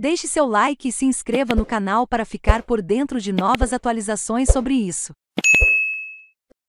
Deixe seu like e se inscreva no canal para ficar por dentro de novas atualizações sobre isso.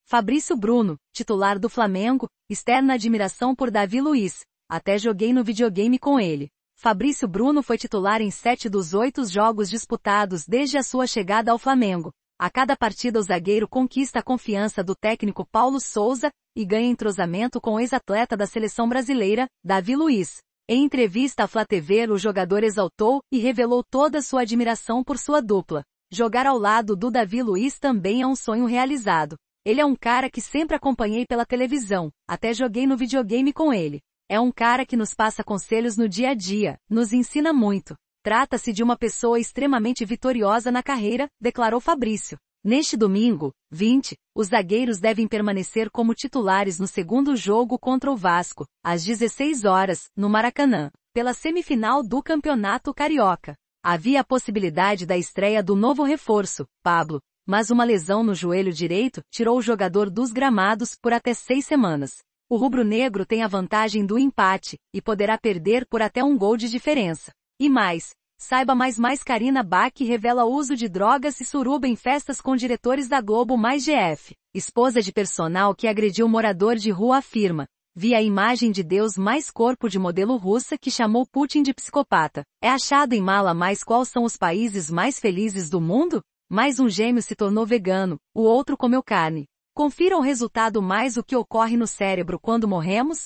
Fabrício Bruno, titular do Flamengo, externa admiração por Davi Luiz. Até joguei no videogame com ele. Fabrício Bruno foi titular em sete dos oito jogos disputados desde a sua chegada ao Flamengo. A cada partida o zagueiro conquista a confiança do técnico Paulo Souza e ganha entrosamento com o ex-atleta da seleção brasileira, Davi Luiz. Em entrevista à Flá TV, o jogador exaltou e revelou toda sua admiração por sua dupla. Jogar ao lado do Davi Luiz também é um sonho realizado. Ele é um cara que sempre acompanhei pela televisão, até joguei no videogame com ele. É um cara que nos passa conselhos no dia a dia, nos ensina muito. Trata-se de uma pessoa extremamente vitoriosa na carreira, declarou Fabrício. Neste domingo, 20, os zagueiros devem permanecer como titulares no segundo jogo contra o Vasco, às 16 horas, no Maracanã, pela semifinal do Campeonato Carioca. Havia a possibilidade da estreia do novo reforço, Pablo, mas uma lesão no joelho direito tirou o jogador dos gramados por até seis semanas. O rubro-negro tem a vantagem do empate e poderá perder por até um gol de diferença. E mais, Saiba mais mais Karina Bach revela uso de drogas e suruba em festas com diretores da Globo mais GF. Esposa de personal que agrediu morador de rua afirma. Vi a imagem de Deus mais corpo de modelo russa que chamou Putin de psicopata. É achado em mala mais qual são os países mais felizes do mundo? Mais um gêmeo se tornou vegano, o outro comeu carne. Confira o resultado mais o que ocorre no cérebro quando morremos?